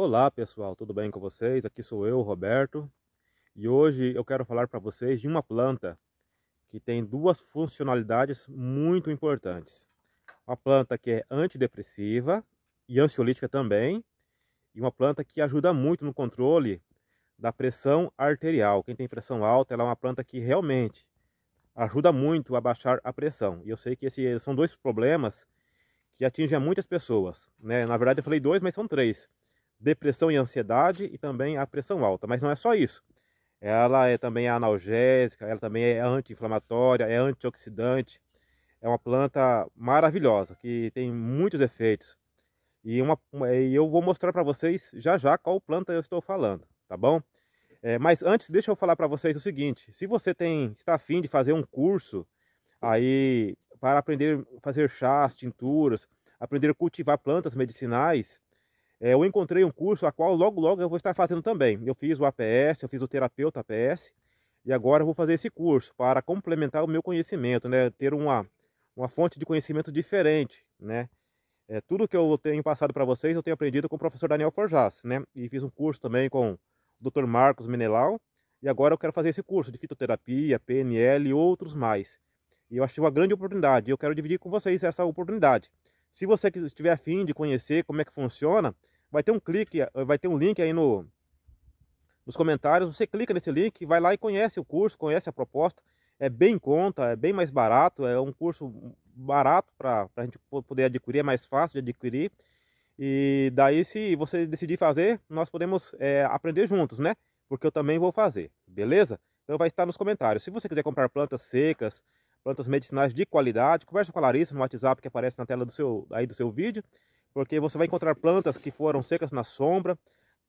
Olá pessoal, tudo bem com vocês? Aqui sou eu, Roberto, e hoje eu quero falar para vocês de uma planta que tem duas funcionalidades muito importantes. Uma planta que é antidepressiva e ansiolítica também, e uma planta que ajuda muito no controle da pressão arterial. Quem tem pressão alta, ela é uma planta que realmente ajuda muito a baixar a pressão. E eu sei que esses são dois problemas que atingem muitas pessoas, né? Na verdade eu falei dois, mas são três depressão e ansiedade e também a pressão alta. Mas não é só isso. Ela é também analgésica, ela também é anti-inflamatória, é antioxidante. É uma planta maravilhosa que tem muitos efeitos. E, uma, e eu vou mostrar para vocês já já qual planta eu estou falando, tá bom? É, mas antes, deixa eu falar para vocês o seguinte: se você tem está afim de fazer um curso aí para aprender a fazer chás, tinturas, aprender a cultivar plantas medicinais, é, eu encontrei um curso a qual logo logo eu vou estar fazendo também. Eu fiz o APS, eu fiz o terapeuta APS e agora eu vou fazer esse curso para complementar o meu conhecimento, né? Ter uma, uma fonte de conhecimento diferente, né? É, tudo que eu tenho passado para vocês eu tenho aprendido com o professor Daniel Forjas, né? E fiz um curso também com o Dr. Marcos Menelau e agora eu quero fazer esse curso de fitoterapia, PNL e outros mais. E eu achei uma grande oportunidade. Eu quero dividir com vocês essa oportunidade. Se você estiver afim de conhecer como é que funciona, Vai ter um clique, eh, vai ter um link aí no, nos comentários. Você clica nesse link, vai lá e conhece o curso, conhece a proposta. É bem em conta, é bem mais barato, é um curso barato para a gente poder adquirir, é mais fácil de adquirir. E daí, se você decidir fazer, nós podemos é, aprender juntos, né? Porque eu também vou fazer, beleza? Então vai estar nos comentários. Se você quiser comprar plantas secas, plantas medicinais de qualidade, converse com a Larissa no WhatsApp que aparece na tela do seu, aí do seu vídeo porque você vai encontrar plantas que foram secas na sombra,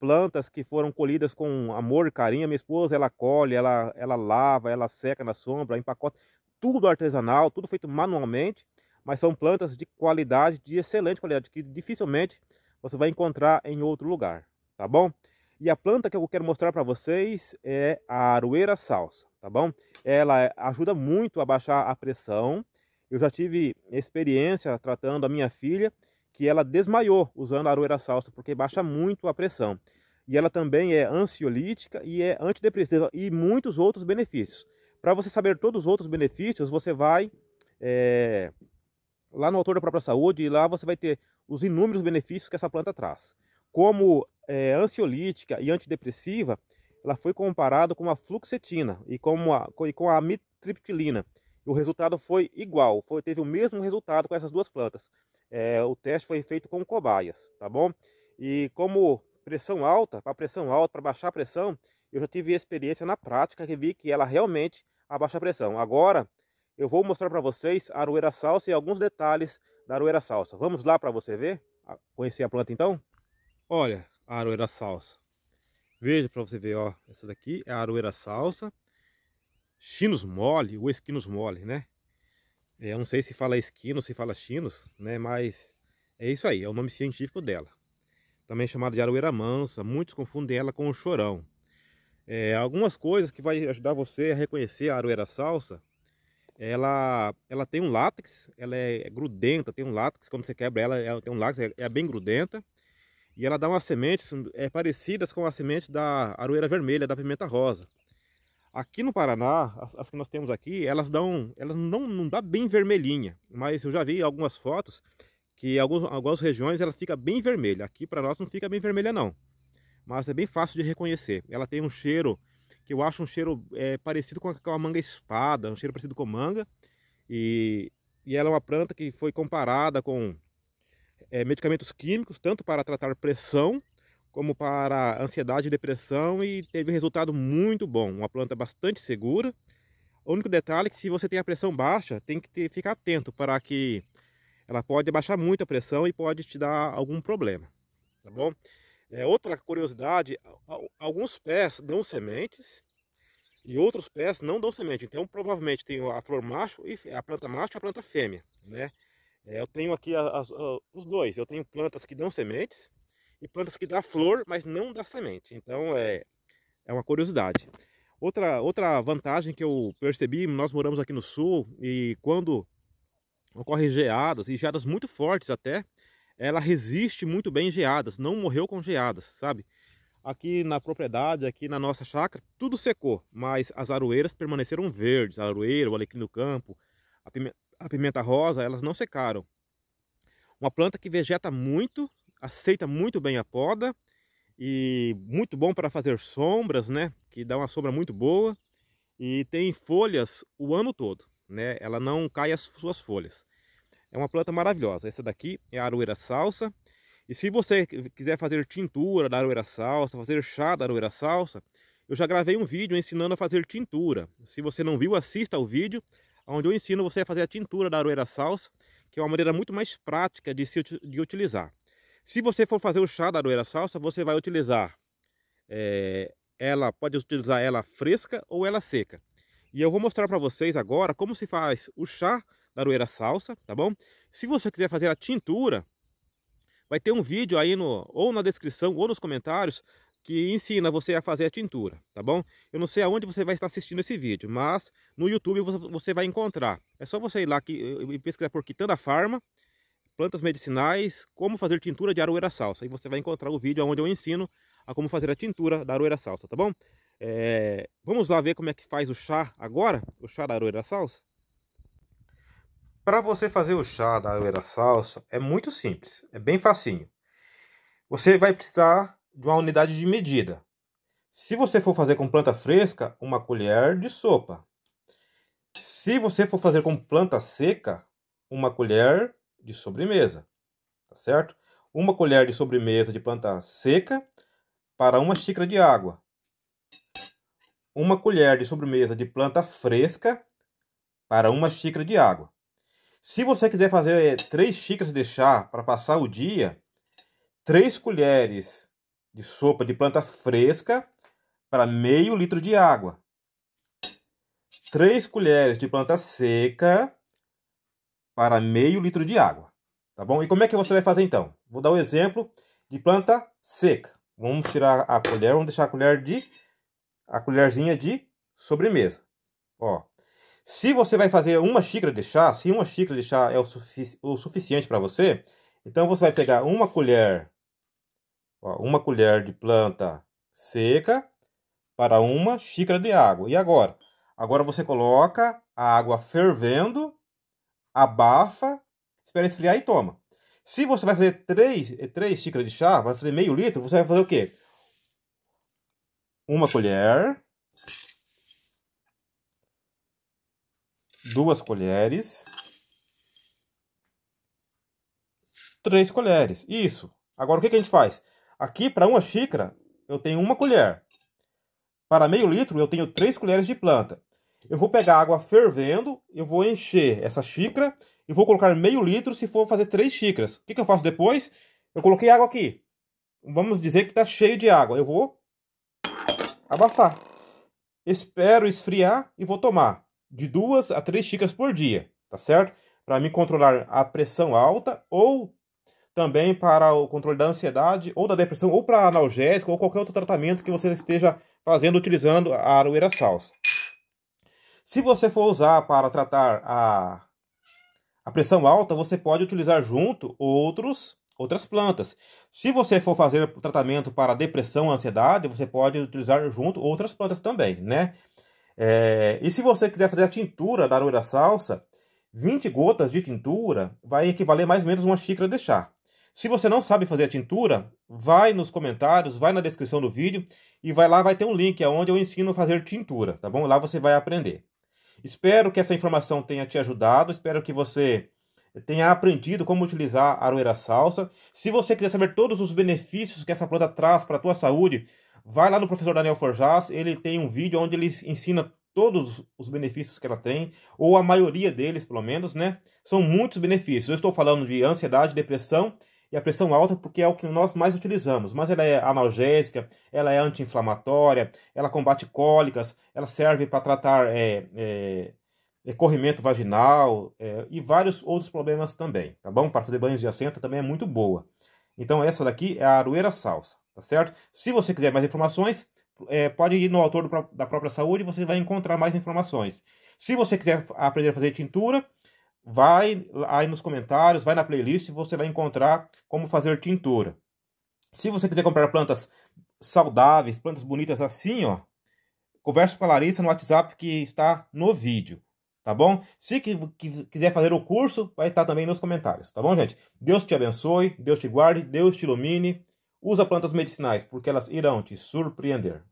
plantas que foram colhidas com amor e carinho. Minha esposa, ela colhe, ela, ela lava, ela seca na sombra, empacota, tudo artesanal, tudo feito manualmente, mas são plantas de qualidade, de excelente qualidade, que dificilmente você vai encontrar em outro lugar, tá bom? E a planta que eu quero mostrar para vocês é a aroeira salsa, tá bom? Ela ajuda muito a baixar a pressão. Eu já tive experiência tratando a minha filha que ela desmaiou usando a aroeira salsa, porque baixa muito a pressão. E ela também é ansiolítica e é antidepressiva e muitos outros benefícios. Para você saber todos os outros benefícios, você vai é, lá no Autor da Própria Saúde e lá você vai ter os inúmeros benefícios que essa planta traz. Como é, ansiolítica e antidepressiva, ela foi comparada com a fluxetina e, com a, e com a mitriptilina, o resultado foi igual, foi, teve o mesmo resultado com essas duas plantas. É, o teste foi feito com cobaias, tá bom? E como pressão alta, para pressão alta, para baixar a pressão, eu já tive experiência na prática que vi que ela realmente abaixa a pressão. Agora, eu vou mostrar para vocês a aroeira salsa e alguns detalhes da aroeira salsa. Vamos lá para você ver? Ah, conhecer a planta então? Olha a aroeira salsa. Veja para você ver, ó. Essa daqui é a aroeira salsa chinos mole ou esquinos mole, né? É, eu não sei se fala esquino, se fala chinos, né? Mas é isso aí, é o nome científico dela. Também é chamada de aroeira mansa, muitos confundem ela com o chorão. É, algumas coisas que vai ajudar você a reconhecer a aroeira salsa, ela, ela tem um látex, ela é, é grudenta, tem um látex, quando você quebra ela, ela tem um látex, é, é bem grudenta. E ela dá umas sementes é, parecidas com as sementes da aroeira vermelha, da pimenta rosa. Aqui no Paraná, as, as, que nós temos aqui, elas dão, elas não, não dá bem vermelhinha, mas eu já vi algumas fotos que em algumas regiões ela fica bem vermelha. Aqui para nós não fica bem vermelha não, mas é bem fácil de reconhecer. Ela tem um cheiro que eu acho um cheiro é, parecido com a, com a manga espada, um cheiro parecido com manga e, e ela é uma planta que foi comparada com é, medicamentos químicos tanto para tratar pressão como para ansiedade e depressão e teve um resultado muito bom, uma planta bastante segura. O único detalhe é que se você tem a pressão baixa, tem que ter, ficar atento para que ela pode baixar muito a pressão e pode te dar algum problema, tá bom? É, outra curiosidade, alguns pés dão sementes e outros pés não dão semente. Então, provavelmente tem a flor macho e a planta macho e a planta fêmea, né? É, eu tenho aqui as, as, os dois. Eu tenho plantas que dão sementes e plantas que dá flor, mas não dá semente. Então é, é uma curiosidade. Outra, outra vantagem que eu percebi, nós moramos aqui no sul e quando ocorrem geadas, e geadas muito fortes até, ela resiste muito bem geadas, não morreu com geadas, sabe? Aqui na propriedade, aqui na nossa chácara, tudo secou, mas as aroeiras permaneceram verdes, a aroeira, o alecrim do campo, a pimenta, a pimenta rosa, elas não secaram. Uma planta que vegeta muito, aceita muito bem a poda e muito bom para fazer sombras, né? Que dá uma sombra muito boa e tem folhas o ano todo, né? Ela não cai as suas folhas. É uma planta maravilhosa. Essa daqui é a aroeira salsa. E se você quiser fazer tintura da aroeira salsa, fazer chá da aroeira salsa, eu já gravei um vídeo ensinando a fazer tintura. Se você não viu, assista ao vídeo, onde eu ensino você a fazer a tintura da aroeira salsa, que é uma maneira muito mais prática de se de utilizar. Se você for fazer o chá da aroeira salsa, você vai utilizar é, ela, pode utilizar ela fresca ou ela seca. E eu vou mostrar para vocês agora como se faz o chá da aroeira salsa, tá bom? Se você quiser fazer a tintura, vai ter um vídeo aí no, ou na descrição ou nos comentários que ensina você a fazer a tintura, tá bom? Eu não sei aonde você vai estar assistindo esse vídeo, mas no YouTube você vai encontrar. É só você ir lá que, e pesquisar por Quitanda Farma, plantas medicinais, como fazer tintura de aroeira salsa. E você vai encontrar o vídeo onde eu ensino a como fazer a tintura da aroeira salsa, tá bom? É, vamos lá ver como é que faz o chá agora, o chá da aroeira salsa? Para você fazer o chá da aroeira salsa, é muito simples, é bem facinho. Você vai precisar de uma unidade de medida. Se você for fazer com planta fresca, uma colher de sopa. Se você for fazer com planta seca, uma colher de sobremesa, tá certo? Uma colher de sobremesa de planta seca para uma xícara de água. Uma colher de sobremesa de planta fresca para uma xícara de água. Se você quiser fazer eh, três xícaras de chá para passar o dia, três colheres de sopa de planta fresca para meio litro de água. Três colheres de planta seca para meio litro de água, tá bom? E como é que você vai fazer então? Vou dar o um exemplo de planta seca. Vamos tirar a colher, vamos deixar a colher de a colherzinha de sobremesa. Ó, se você vai fazer uma xícara de chá, se uma xícara de chá é o, sufici o suficiente para você, então você vai pegar uma colher, ó, uma colher de planta seca para uma xícara de água. E agora? Agora você coloca a água fervendo abafa, espera esfriar e toma. Se você vai fazer 3, eh, três xícaras de chá, vai fazer meio litro, você vai fazer o quê? Uma colher. Duas colheres. Três colheres. Isso. Agora o que, que a gente faz? Aqui para uma xícara eu tenho uma colher. Para meio litro eu tenho três colheres de planta. Eu vou pegar água fervendo, eu vou encher essa xícara e vou colocar meio litro se for fazer três xícaras. O que, que eu faço depois? Eu coloquei água aqui. Vamos dizer que está cheio de água. Eu vou abafar. Espero esfriar e vou tomar de duas a três xícaras por dia, tá certo? Para me controlar a pressão alta ou também para o controle da ansiedade ou da depressão ou para analgésico ou qualquer outro tratamento que você esteja fazendo utilizando a aroeira salsa. Se você for usar para tratar a, a pressão alta, você pode utilizar junto outros, outras plantas. Se você for fazer tratamento para depressão, ansiedade, você pode utilizar junto outras plantas também, né? É, e se você quiser fazer a tintura da aroeira salsa, 20 gotas de tintura vai equivaler mais ou menos uma xícara de chá. Se você não sabe fazer a tintura, vai nos comentários, vai na descrição do vídeo e vai lá, vai ter um link é onde eu ensino a fazer tintura, tá bom? Lá você vai aprender. Espero que essa informação tenha te ajudado, espero que você tenha aprendido como utilizar a aroeira salsa. Se você quiser saber todos os benefícios que essa planta traz para a tua saúde, vai lá no professor Daniel Forjas, ele tem um vídeo onde ele ensina todos os benefícios que ela tem, ou a maioria deles, pelo menos, né? São muitos benefícios. Eu estou falando de ansiedade, depressão e a pressão alta porque é o que nós mais utilizamos, mas ela é analgésica, ela é anti-inflamatória, ela combate cólicas, ela serve para tratar é, é, é, corrimento vaginal é, e vários outros problemas também, tá bom? Para fazer banhos de assento também é muito boa. Então essa daqui é a aroeira salsa, tá certo? Se você quiser mais informações, é, pode ir no autor da própria saúde, você vai encontrar mais informações. Se você quiser aprender a fazer tintura, vai aí nos comentários, vai na playlist, você vai encontrar como fazer tintura. Se você quiser comprar plantas saudáveis, plantas bonitas assim, ó, converse com a Larissa no WhatsApp que está no vídeo, tá bom? Se que, que quiser fazer o curso, vai estar também nos comentários, tá bom, gente? Deus te abençoe, Deus te guarde, Deus te ilumine. Usa plantas medicinais, porque elas irão te surpreender.